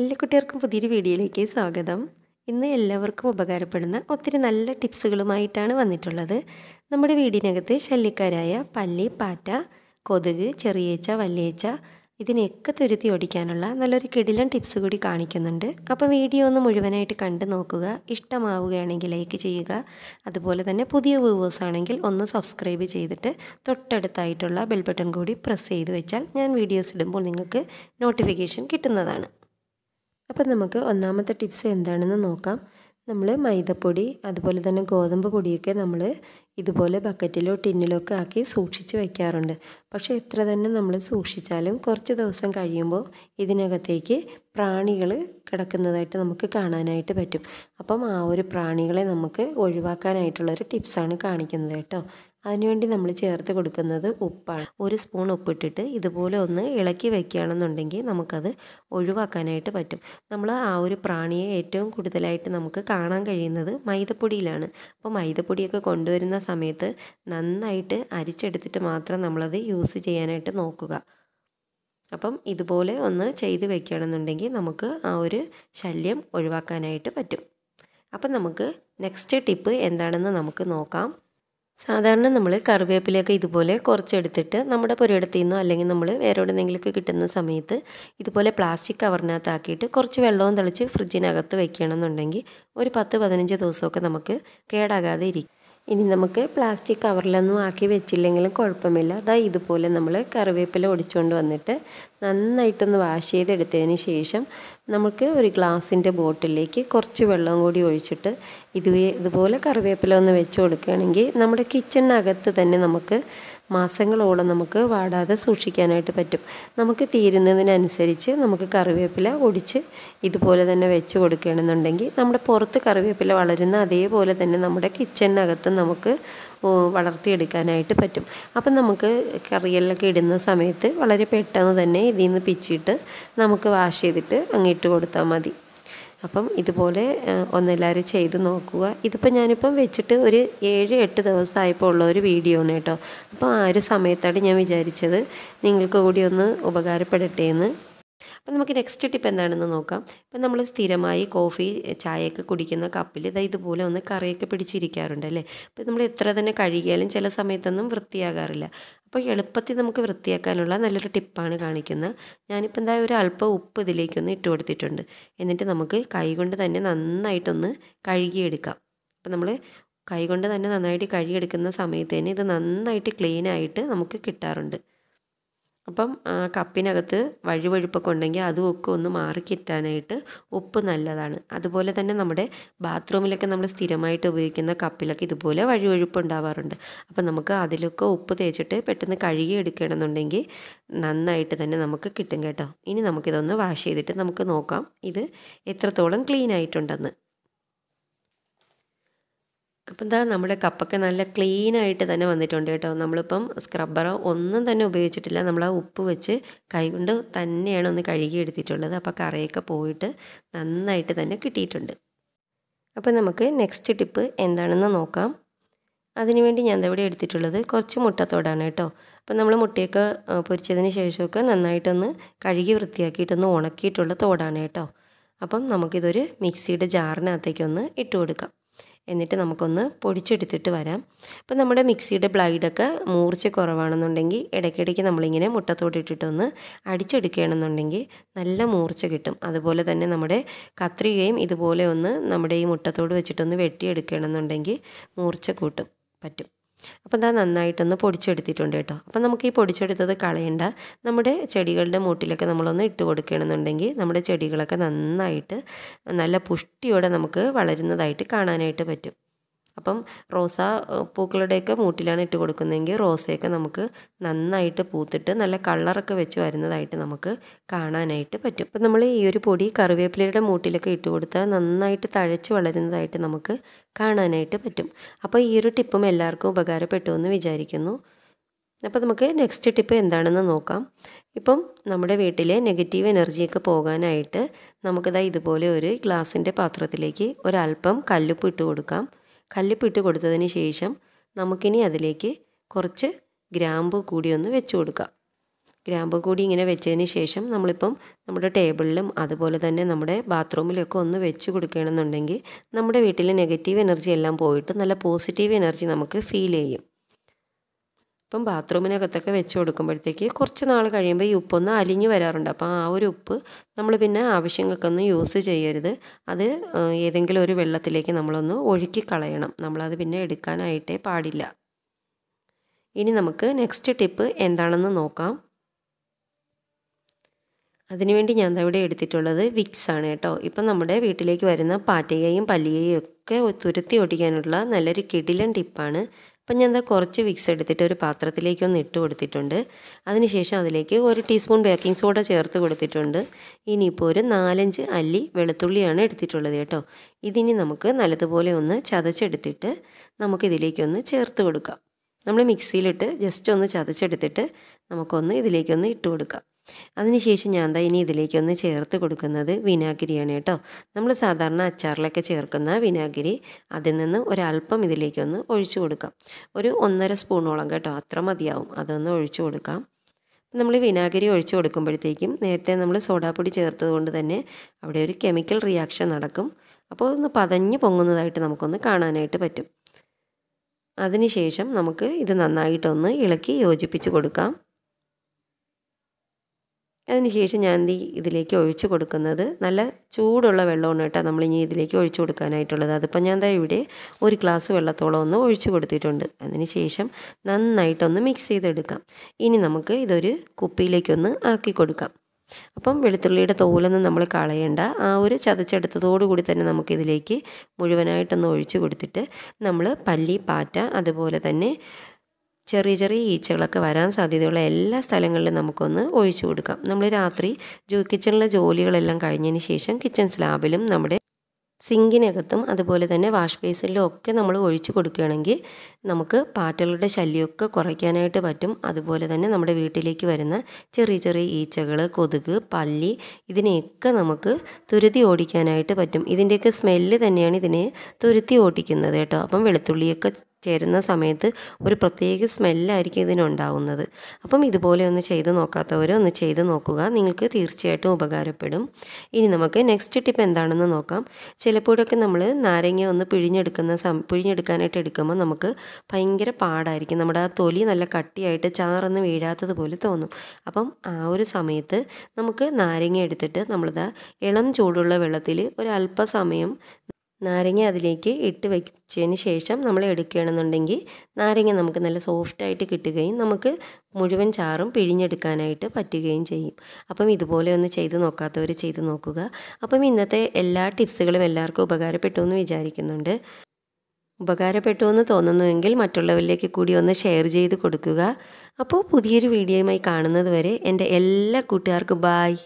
എല്ലാ കുട്ടികൾക്കും പുതിയൊരു വീഡിയോയിലേക്ക് സ്വാഗതം ഇന്ന് എല്ലാവർക്കും ഉപകാരപ്പെടുന്ന ഒത്തിരി നല്ല ടിപ്സുകളുമായിട്ടാണ് വന്നിട്ടുള്ളത് നമ്മുടെ വീടിനകത്ത് ശല്യക്കാരായ പല്ലി പാറ്റ കൊതുക് ചെറിയേച്ച വല്യേച്ച ഇതിനെയൊക്കെ തുരുത്തി ഓടിക്കാനുള്ള നല്ലൊരു കിടിലൻ ടിപ്സ് കൂടി കാണിക്കുന്നുണ്ട് അപ്പോൾ വീഡിയോ ഒന്ന് മുഴുവനായിട്ട് കണ്ടു നോക്കുക ഇഷ്ടമാവുകയാണെങ്കിൽ ലൈക്ക് ചെയ്യുക അതുപോലെ തന്നെ പുതിയ വ്യൂവേഴ്സ് ആണെങ്കിൽ ഒന്ന് സബ്സ്ക്രൈബ് ചെയ്തിട്ട് തൊട്ടടുത്തായിട്ടുള്ള ബെൽ ബട്ടൺ കൂടി പ്രസ് ചെയ്ത് വെച്ചാൽ ഞാൻ വീഡിയോസ് ഇടുമ്പോൾ നിങ്ങൾക്ക് നോട്ടിഫിക്കേഷൻ കിട്ടുന്നതാണ് അപ്പം നമുക്ക് ഒന്നാമത്തെ ടിപ്സ് എന്താണെന്ന് നോക്കാം നമ്മൾ മൈദപ്പൊടി അതുപോലെ തന്നെ ഗോതമ്പ് പൊടിയൊക്കെ നമ്മൾ ഇതുപോലെ ബക്കറ്റിലോ ടിന്നിലോ ഒക്കെ ആക്കി സൂക്ഷിച്ച് വയ്ക്കാറുണ്ട് പക്ഷേ എത്ര തന്നെ നമ്മൾ സൂക്ഷിച്ചാലും കുറച്ച് ദിവസം കഴിയുമ്പോൾ ഇതിനകത്തേക്ക് പ്രാണികൾ കിടക്കുന്നതായിട്ട് നമുക്ക് കാണാനായിട്ട് പറ്റും അപ്പം ആ ഒരു പ്രാണികളെ നമുക്ക് ഒഴിവാക്കാനായിട്ടുള്ളൊരു ടിപ്സാണ് കാണിക്കുന്നത് കേട്ടോ അതിനുവേണ്ടി നമ്മൾ ചേർത്ത് കൊടുക്കുന്നത് ഉപ്പാണ് ഒരു സ്പൂൺ ഉപ്പിട്ടിട്ട് ഇതുപോലെ ഒന്ന് ഇളക്കി വയ്ക്കുകയാണെന്നുണ്ടെങ്കിൽ നമുക്കത് ഒഴിവാക്കാനായിട്ട് പറ്റും നമ്മൾ ആ ഒരു പ്രാണിയെ ഏറ്റവും കൂടുതലായിട്ട് നമുക്ക് കാണാൻ കഴിയുന്നത് മൈദപ്പൊടിയിലാണ് അപ്പോൾ മൈദപ്പൊടിയൊക്കെ കൊണ്ടുവരുന്ന സമയത്ത് നന്നായിട്ട് അരിച്ചെടുത്തിട്ട് മാത്രം നമ്മളത് യൂസ് ചെയ്യാനായിട്ട് നോക്കുക അപ്പം ഇതുപോലെ ഒന്ന് ചെയ്ത് വയ്ക്കുകയാണെന്നുണ്ടെങ്കിൽ നമുക്ക് ആ ഒരു ശല്യം ഒഴിവാക്കാനായിട്ട് പറ്റും അപ്പം നമുക്ക് നെക്സ്റ്റ് ടിപ്പ് എന്താണെന്ന് നമുക്ക് നോക്കാം സാധാരണ നമ്മൾ കറിവേപ്പിലയൊക്കെ ഇതുപോലെ കുറച്ചെടുത്തിട്ട് നമ്മുടെ പുരയിടത്തു നിന്നോ അല്ലെങ്കിൽ നമ്മൾ വേറെ എവിടെന്നെങ്കിലുമൊക്കെ കിട്ടുന്ന സമയത്ത് ഇതുപോലെ പ്ലാസ്റ്റിക് കവറിനകത്താക്കിയിട്ട് കുറച്ച് വെള്ളവും തളിച്ച് ഫ്രിഡ്ജിനകത്ത് വയ്ക്കണമെന്നുണ്ടെങ്കിൽ ഒരു പത്ത് പതിനഞ്ച് ദിവസമൊക്കെ നമുക്ക് കേടാകാതെ ഇരിക്കും ഇനി നമുക്ക് പ്ലാസ്റ്റിക് കവറിലൊന്നും ആക്കി വെച്ചില്ലെങ്കിലും കുഴപ്പമില്ല അതാ ഇതുപോലെ നമ്മൾ കറിവേപ്പില ഒടിച്ചുകൊണ്ട് വന്നിട്ട് നന്നായിട്ടൊന്ന് വാഷ് ചെയ്തെടുത്തതിന് ശേഷം നമുക്ക് ഒരു ഗ്ലാസിൻ്റെ ബോട്ടിലേക്ക് കുറച്ച് വെള്ളം കൂടി ഒഴിച്ചിട്ട് ഇത് ഇതുപോലെ കറിവേപ്പില ഒന്ന് വെച്ച് കൊടുക്കുകയാണെങ്കിൽ നമ്മുടെ കിച്ചണിനകത്ത് തന്നെ നമുക്ക് മാസങ്ങളോളം നമുക്ക് വാടാതെ സൂക്ഷിക്കാനായിട്ട് പറ്റും നമുക്ക് തീരുന്നതിനനുസരിച്ച് നമുക്ക് കറിവേപ്പില ഒടിച്ച് ഇതുപോലെ തന്നെ വെച്ച് കൊടുക്കുകയാണെന്നുണ്ടെങ്കിൽ നമ്മുടെ പുറത്ത് കറിവേപ്പില വളരുന്ന അതേപോലെ തന്നെ നമ്മുടെ കിച്ചണിനകത്ത് നമുക്ക് വളർത്തിയെടുക്കാനായിട്ട് പറ്റും അപ്പം നമുക്ക് കറികളിലൊക്കെ ഇടുന്ന സമയത്ത് വളരെ പെട്ടെന്ന് തന്നെ ഇതിൽ നിന്ന് പിച്ചിട്ട് നമുക്ക് വാഷ് ചെയ്തിട്ട് അങ്ങിട്ട് കൊടുത്താൽ മതി അപ്പം ഇതുപോലെ ഒന്നെല്ലാവരും ചെയ്ത് നോക്കുക ഇതിപ്പോൾ ഞാനിപ്പം വെച്ചിട്ട് ഒരു ഏഴ് എട്ട് ദിവസമായപ്പോൾ ഉള്ള ഒരു വീഡിയോ ആണ് കേട്ടോ അപ്പോൾ ആ ഒരു സമയത്താണ് ഞാൻ വിചാരിച്ചത് നിങ്ങൾക്ക് കൂടി ഒന്ന് ഉപകാരപ്പെടട്ടെ എന്ന് അപ്പം നമുക്ക് നെക്സ്റ്റ് ടിപ്പ് എന്താണെന്ന് നോക്കാം ഇപ്പം നമ്മൾ സ്ഥിരമായി കോഫി ചായയൊക്കെ കുടിക്കുന്ന കപ്പിൽ ഇതാ ഇതുപോലെ ഒന്ന് കറിയൊക്കെ പിടിച്ചിരിക്കാറുണ്ട് അല്ലേ അപ്പോൾ നമ്മൾ എത്ര തന്നെ കഴുകിയാലും ചില സമയത്തൊന്നും വൃത്തിയാകാറില്ല അപ്പോൾ എളുപ്പത്തിൽ നമുക്ക് വൃത്തിയാക്കാനുള്ള നല്ലൊരു ടിപ്പാണ് കാണിക്കുന്നത് ഞാനിപ്പോൾ എന്താ ഒരു അല്പം ഉപ്പ് ഇതിലേക്കൊന്ന് ഇട്ട് കൊടുത്തിട്ടുണ്ട് എന്നിട്ട് നമുക്ക് കൈകൊണ്ട് തന്നെ നന്നായിട്ടൊന്ന് കഴുകിയെടുക്കാം അപ്പം നമ്മൾ കൈകൊണ്ട് തന്നെ നന്നായിട്ട് കഴുകിയെടുക്കുന്ന സമയത്ത് തന്നെ ഇത് നന്നായിട്ട് ക്ലീനായിട്ട് നമുക്ക് കിട്ടാറുണ്ട് അപ്പം കപ്പിനകത്ത് വഴുവഴുപ്പൊക്കെ ഉണ്ടെങ്കിൽ അതുമൊക്കെ ഒന്ന് മാറിക്കിട്ടാനായിട്ട് ഉപ്പ് നല്ലതാണ് അതുപോലെ തന്നെ നമ്മുടെ ബാത്റൂമിലൊക്കെ നമ്മൾ സ്ഥിരമായിട്ട് ഉപയോഗിക്കുന്ന കപ്പിലൊക്കെ ഇതുപോലെ വഴുവഴുപ്പ് ഉണ്ടാവാറുണ്ട് അപ്പം നമുക്ക് അതിലൊക്കെ ഉപ്പ് തേച്ചിട്ട് പെട്ടെന്ന് കഴുകി എടുക്കണമെന്നുണ്ടെങ്കിൽ നന്നായിട്ട് തന്നെ നമുക്ക് കിട്ടും കേട്ടോ ഇനി നമുക്കിതൊന്ന് വാഷ് ചെയ്തിട്ട് നമുക്ക് നോക്കാം ഇത് എത്രത്തോളം ക്ലീൻ ആയിട്ടുണ്ടെന്ന് അപ്പം എന്താ നമ്മുടെ കപ്പൊക്കെ നല്ല ക്ലീൻ ആയിട്ട് തന്നെ വന്നിട്ടുണ്ട് കേട്ടോ നമ്മളിപ്പം സ്ക്രബ്ബറോ ഒന്നും തന്നെ ഉപയോഗിച്ചിട്ടില്ല നമ്മൾ ആ ഉപ്പ് വെച്ച് കൈകൊണ്ട് തന്നെയാണ് ഒന്ന് കഴുകി എടുത്തിട്ടുള്ളത് അപ്പോൾ കറിയൊക്കെ പോയിട്ട് നന്നായിട്ട് തന്നെ കിട്ടിയിട്ടുണ്ട് അപ്പോൾ നമുക്ക് നെക്സ്റ്റ് ടിപ്പ് എന്താണെന്ന് നോക്കാം അതിനുവേണ്ടി ഞാൻ ഇവിടെ എടുത്തിട്ടുള്ളത് കുറച്ച് മുട്ടത്തോടാണ് കേട്ടോ അപ്പം നമ്മൾ മുട്ടയൊക്കെ പൊരിച്ചതിന് ശേഷമൊക്കെ നന്നായിട്ടൊന്ന് കഴുകി വൃത്തിയാക്കിയിട്ടൊന്ന് ഉണക്കിയിട്ടുള്ള തോടാണ് കേട്ടോ അപ്പം നമുക്കിതൊരു മിക്സിയുടെ ജാറിനകത്തേക്ക് ഒന്ന് ഇട്ട് കൊടുക്കാം എന്നിട്ട് നമുക്കൊന്ന് പൊടിച്ചെടുത്തിട്ട് വരാം അപ്പം നമ്മുടെ മിക്സിയുടെ ബ്ലൈഡൊക്കെ മൂർച്ച കുറവാണെന്നുണ്ടെങ്കിൽ ഇടയ്ക്കിടയ്ക്ക് നമ്മളിങ്ങനെ മുട്ടത്തോടിട്ടിട്ടൊന്ന് അടിച്ചെടുക്കുകയാണെന്നുണ്ടെങ്കിൽ നല്ല മൂർച്ച കിട്ടും അതുപോലെ തന്നെ നമ്മുടെ കത്രികയും ഇതുപോലെ ഒന്ന് നമ്മുടെ ഈ മുട്ടത്തോട് വെച്ചിട്ടൊന്ന് വെട്ടിയെടുക്കുകയാണെന്നുണ്ടെങ്കിൽ മൂർച്ച കൂട്ടും പറ്റും അപ്പോൾ ഇതാ നന്നായിട്ടൊന്ന് പൊടിച്ചെടുത്തിട്ടുണ്ട് കേട്ടോ അപ്പോൾ നമുക്ക് ഈ പൊടിച്ചെടുത്തത് കളയേണ്ട നമ്മുടെ ചെടികളുടെ മൂട്ടിലൊക്കെ നമ്മളൊന്ന് ഇട്ട് കൊടുക്കുകയാണെന്നുണ്ടെങ്കിൽ നമ്മുടെ ചെടികളൊക്കെ നന്നായിട്ട് നല്ല പുഷ്ടിയോടെ നമുക്ക് വളരുന്നതായിട്ട് കാണാനായിട്ട് പറ്റും അപ്പം റോസാ പൂക്കളുടെയൊക്കെ മൂട്ടിലാണ് ഇട്ട് കൊടുക്കുന്നതെങ്കിൽ റോസയൊക്കെ നമുക്ക് നന്നായിട്ട് പൂത്തിട്ട് നല്ല കളറൊക്കെ വെച്ച് വരുന്നതായിട്ട് നമുക്ക് കാണാനായിട്ട് പറ്റും അപ്പം നമ്മൾ ഈ ഒരു പൊടി കറിവേപ്പിലയുടെ മൂട്ടിലൊക്കെ ഇട്ട് കൊടുത്താൽ നന്നായിട്ട് തഴച്ച് വളരുന്നതായിട്ട് നമുക്ക് കാണാനായിട്ട് പറ്റും അപ്പോൾ ഈ ഒരു ടിപ്പും എല്ലാവർക്കും ഉപകാരപ്പെട്ടു എന്ന് വിചാരിക്കുന്നു അപ്പോൾ നമുക്ക് നെക്സ്റ്റ് ടിപ്പ് എന്താണെന്ന് നോക്കാം ഇപ്പം നമ്മുടെ വീട്ടിലെ നെഗറ്റീവ് എനർജിയൊക്കെ പോകാനായിട്ട് നമുക്കിതാ ഇതുപോലെ ഒരു ഗ്ലാസിൻ്റെ പാത്രത്തിലേക്ക് ഒരൽപ്പം കല്ലുപ്പ് ഇട്ട് കൊടുക്കാം കല്ലിപ്പിട്ട് കൊടുത്തതിന് ശേഷം നമുക്കിനി അതിലേക്ക് കുറച്ച് ഗ്രാമ്പ് കൂടി ഒന്ന് വെച്ച് കൊടുക്കാം ഗ്രാമ്പ് കൂടി ഇങ്ങനെ വെച്ചതിന് ശേഷം നമ്മളിപ്പം നമ്മുടെ ടേബിളിലും അതുപോലെ തന്നെ നമ്മുടെ ബാത്റൂമിലൊക്കെ ഒന്ന് വെച്ച് കൊടുക്കുകയാണെന്നുണ്ടെങ്കിൽ നമ്മുടെ വീട്ടിലെ നെഗറ്റീവ് എനർജി എല്ലാം പോയിട്ട് നല്ല പോസിറ്റീവ് എനർജി നമുക്ക് ഫീൽ ചെയ്യും ഇപ്പം ബാത്റൂമിനകത്തൊക്കെ വെച്ച് കൊടുക്കുമ്പോഴത്തേക്ക് കുറച്ച് നാൾ കഴിയുമ്പോൾ ഈ ഉപ്പൊന്ന് അലിഞ്ഞു വരാറുണ്ട് അപ്പോൾ ആ ഒരു ഉപ്പ് നമ്മൾ പിന്നെ ആവശ്യങ്ങൾക്കൊന്നും യൂസ് ചെയ്യരുത് അത് ഏതെങ്കിലും ഒരു വെള്ളത്തിലേക്ക് നമ്മളൊന്ന് ഒഴുക്കി കളയണം നമ്മളത് പിന്നെ എടുക്കാനായിട്ടേ പാടില്ല ഇനി നമുക്ക് നെക്സ്റ്റ് ടിപ്പ് എന്താണെന്ന് നോക്കാം അതിനുവേണ്ടി ഞാൻ ഇവിടെ എടുത്തിട്ടുള്ളത് വിക്സ് ആണ് കേട്ടോ ഇപ്പം നമ്മുടെ വീട്ടിലേക്ക് വരുന്ന പാറ്റയെയും പല്ലിയെയും ഒക്കെ തുരുത്തി ഒടിക്കാനുള്ള നല്ലൊരു കിടിലൻ ടിപ്പാണ് അപ്പം ഞാൻ എന്താ കുറച്ച് വിക്സ് എടുത്തിട്ട് ഒരു പാത്രത്തിലേക്ക് ഒന്ന് ഇട്ട് കൊടുത്തിട്ടുണ്ട് അതിനുശേഷം അതിലേക്ക് ഒരു ടീസ്പൂൺ ബേക്കിംഗ് സോഡ ചേർത്ത് കൊടുത്തിട്ടുണ്ട് ഇനിയിപ്പോൾ ഒരു നാലഞ്ച് അല്ലി വെളുത്തുള്ളിയാണ് എടുത്തിട്ടുള്ളത് കേട്ടോ ഇതിനി നമുക്ക് നല്ലതുപോലെ ഒന്ന് ചതച്ചെടുത്തിട്ട് നമുക്കിതിലേക്കൊന്ന് ചേർത്ത് കൊടുക്കാം നമ്മൾ മിക്സിയിലിട്ട് ജസ്റ്റ് ഒന്ന് ചതച്ചെടുത്തിട്ട് നമുക്കൊന്ന് ഇതിലേക്കൊന്ന് ഇട്ട് കൊടുക്കാം അതിനുശേഷം ഞാൻ എന്താ ഇനി ഇതിലേക്ക് ഒന്ന് ചേർത്ത് കൊടുക്കുന്നത് വിനാഗിരിയാണ് കേട്ടോ നമ്മൾ സാധാരണ അച്ചാറിലൊക്കെ ചേർക്കുന്ന വിനാഗിരി അതിൽ നിന്ന് ഒരല്പം ഇതിലേക്കൊന്ന് ഒഴിച്ചു കൊടുക്കാം ഒരു ഒന്നര സ്പൂണോളം കേട്ടോ അത്ര മതിയാവും അതൊന്ന് ഒഴിച്ചു കൊടുക്കാം നമ്മൾ വിനാഗിരി ഒഴിച്ചു കൊടുക്കുമ്പോഴത്തേക്കും നേരത്തെ നമ്മൾ സോഡാപ്പൊടി കൊണ്ട് തന്നെ അവിടെ ഒരു കെമിക്കൽ റിയാക്ഷൻ നടക്കും അപ്പോൾ ഒന്ന് പതഞ്ഞ് പൊങ്ങുന്നതായിട്ട് നമുക്കൊന്ന് കാണാനായിട്ട് പറ്റും അതിനുശേഷം നമുക്ക് ഇത് നന്നായിട്ടൊന്ന് ഇളക്കി യോജിപ്പിച്ച് കൊടുക്കാം അതിനുശേഷം ഞാൻ ഈ ഇതിലേക്ക് ഒഴിച്ചു കൊടുക്കുന്നത് നല്ല ചൂടുള്ള വെള്ളമാണ് കേട്ടോ നമ്മളിനി ഇതിലേക്ക് ഒഴിച്ചു കൊടുക്കാനായിട്ടുള്ളത് അതിപ്പോൾ ഞാൻ എന്താ ഇവിടെ ഒരു ഗ്ലാസ് വെള്ളത്തോളം ഒന്ന് ഒഴിച്ചു കൊടുത്തിട്ടുണ്ട് അതിനുശേഷം നന്നായിട്ടൊന്ന് മിക്സ് ചെയ്തെടുക്കാം ഇനി നമുക്ക് ഇതൊരു കുപ്പിയിലേക്കൊന്ന് ആക്കി കൊടുക്കാം അപ്പം വെളുത്തുള്ളിയുടെ തോലൊന്നും നമ്മൾ കളയേണ്ട ആ ഒരു ചതച്ചെടുത്തതോടു കൂടി തന്നെ നമുക്കിതിലേക്ക് മുഴുവനായിട്ടൊന്ന് ഒഴിച്ചു കൊടുത്തിട്ട് നമ്മൾ പല്ലി പാറ്റ അതുപോലെ തന്നെ ചെറിയ ചെറിയ ഈച്ചകളൊക്കെ വരാൻ സാധ്യതയുള്ള എല്ലാ സ്ഥലങ്ങളിലും നമുക്കൊന്ന് ഒഴിച്ചു കൊടുക്കാം നമ്മൾ രാത്രി ജോ കിച്ചണിലെ ജോലികളെല്ലാം കഴിഞ്ഞതിന് ശേഷം കിച്ചൺ സ്ലാബിലും നമ്മുടെ സിങ്കിനകത്തും അതുപോലെ തന്നെ വാഷ് ബേസിലും ഒക്കെ നമ്മൾ ഒഴിച്ചു കൊടുക്കുകയാണെങ്കിൽ നമുക്ക് പാറ്റകളുടെ ശല്യമൊക്കെ കുറയ്ക്കാനായിട്ട് പറ്റും അതുപോലെ തന്നെ നമ്മുടെ വീട്ടിലേക്ക് വരുന്ന ചെറിയ ചെറിയ ഈച്ചകൾ കൊതുക് പല്ലി ഇതിനെയൊക്കെ നമുക്ക് തുരുത്തി ഓടിക്കാനായിട്ട് പറ്റും ഇതിൻ്റെയൊക്കെ സ്മെല്ല് തന്നെയാണ് ഇതിനെ തുരുത്തി ഓടിക്കുന്നത് കേട്ടോ അപ്പം വെളുത്തുള്ളിയൊക്കെ ചേരുന്ന സമയത്ത് ഒരു പ്രത്യേക സ്മെല്ലായിരിക്കും ഇതിനുണ്ടാവുന്നത് അപ്പം ഇതുപോലെ ഒന്ന് ചെയ്ത് നോക്കാത്തവർ ഒന്ന് ചെയ്ത് നോക്കുക നിങ്ങൾക്ക് തീർച്ചയായിട്ടും ഉപകാരപ്പെടും ഇനി നമുക്ക് നെക്സ്റ്റ് ടിപ്പ് എന്താണെന്ന് നോക്കാം ചിലപ്പോഴൊക്കെ നമ്മൾ നാരങ്ങ ഒന്ന് പിഴിഞ്ഞെടുക്കുന്ന സം പിഴിഞ്ഞെടുക്കാനായിട്ട് എടുക്കുമ്പോൾ നമുക്ക് ഭയങ്കര പാടായിരിക്കും നമ്മുടെ ആ തൊലി നല്ല കട്ടിയായിട്ട് ചാറൊന്ന് വീഴാത്തതുപോലെ തോന്നും അപ്പം ആ ഒരു സമയത്ത് നമുക്ക് നാരങ്ങ എടുത്തിട്ട് നമ്മളിതാ ഇളം ചൂടുള്ള വെള്ളത്തിൽ ഒരല്പസമയം നാരങ്ങ അതിലേക്ക് ഇട്ട് വെച്ചതിന് ശേഷം നമ്മൾ എടുക്കുകയാണെന്നുണ്ടെങ്കിൽ നാരങ്ങ നമുക്ക് നല്ല സോഫ്റ്റായിട്ട് കിട്ടുകയും നമുക്ക് മുഴുവൻ ചാറും പിഴിഞ്ഞെടുക്കാനായിട്ട് പറ്റുകയും ചെയ്യും അപ്പം ഇതുപോലെ ഒന്ന് ചെയ്ത് നോക്കാത്തവർ ചെയ്ത് നോക്കുക അപ്പം ഇന്നത്തെ എല്ലാ ടിപ്സുകളും എല്ലാവർക്കും ഉപകാരപ്പെട്ടു എന്ന് വിചാരിക്കുന്നുണ്ട് ഉപകാരപ്പെട്ടു എന്ന് തോന്നുന്നുവെങ്കിൽ മറ്റുള്ളവരിലേക്ക് കൂടി ഒന്ന് ഷെയർ ചെയ്ത് കൊടുക്കുക അപ്പോൾ പുതിയൊരു വീഡിയോയുമായി കാണുന്നത് വരെ എൻ്റെ എല്ലാ കൂട്ടുകാർക്കും ബായ്